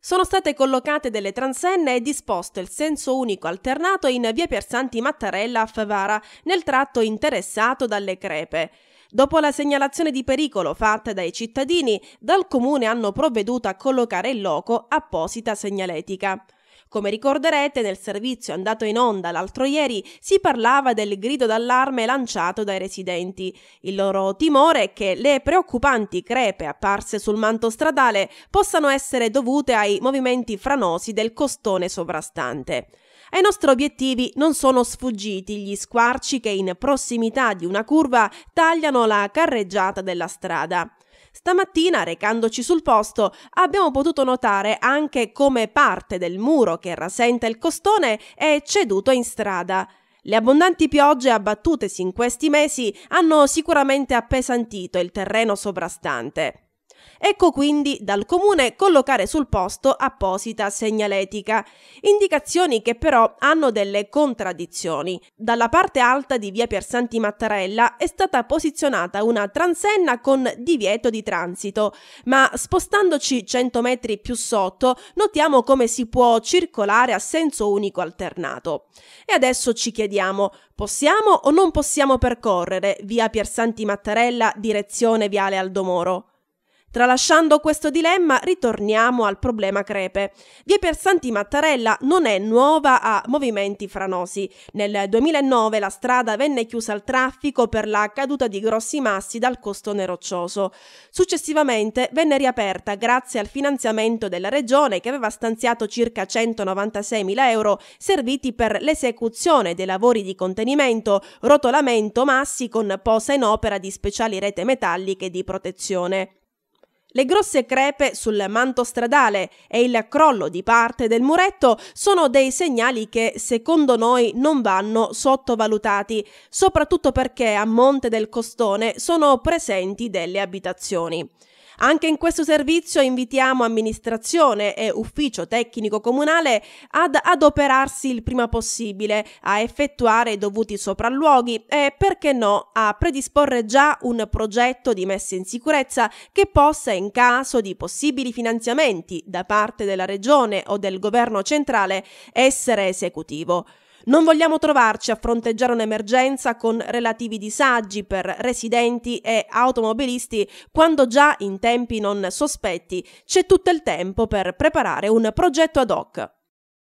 Sono state collocate delle transenne e disposto il senso unico alternato in via Piersanti Mattarella a Favara, nel tratto interessato dalle crepe. Dopo la segnalazione di pericolo fatta dai cittadini, dal comune hanno provveduto a collocare in loco apposita segnaletica. Come ricorderete, nel servizio andato in onda l'altro ieri si parlava del grido d'allarme lanciato dai residenti. Il loro timore è che le preoccupanti crepe apparse sul manto stradale possano essere dovute ai movimenti franosi del costone sovrastante. Ai nostri obiettivi non sono sfuggiti gli squarci che in prossimità di una curva tagliano la carreggiata della strada. Stamattina, recandoci sul posto, abbiamo potuto notare anche come parte del muro che rasenta il costone è ceduto in strada. Le abbondanti piogge abbattutesi in questi mesi hanno sicuramente appesantito il terreno sovrastante. Ecco quindi dal comune collocare sul posto apposita segnaletica, indicazioni che però hanno delle contraddizioni. Dalla parte alta di via Piersanti Mattarella è stata posizionata una transenna con divieto di transito, ma spostandoci 100 metri più sotto notiamo come si può circolare a senso unico alternato. E adesso ci chiediamo, possiamo o non possiamo percorrere via Piersanti Mattarella direzione Viale Aldomoro? Tralasciando questo dilemma, ritorniamo al problema crepe. Via Piersanti Mattarella non è nuova a movimenti franosi. Nel 2009 la strada venne chiusa al traffico per la caduta di grossi massi dal costone roccioso. Successivamente venne riaperta grazie al finanziamento della regione che aveva stanziato circa 196.000 euro serviti per l'esecuzione dei lavori di contenimento, rotolamento massi con posa in opera di speciali rete metalliche di protezione. Le grosse crepe sul manto stradale e il crollo di parte del muretto sono dei segnali che, secondo noi, non vanno sottovalutati, soprattutto perché a monte del costone sono presenti delle abitazioni. Anche in questo servizio invitiamo amministrazione e ufficio tecnico comunale ad adoperarsi il prima possibile, a effettuare i dovuti sopralluoghi e, perché no, a predisporre già un progetto di messa in sicurezza che possa in caso di possibili finanziamenti da parte della Regione o del Governo centrale essere esecutivo. Non vogliamo trovarci a fronteggiare un'emergenza con relativi disagi per residenti e automobilisti quando già in tempi non sospetti c'è tutto il tempo per preparare un progetto ad hoc.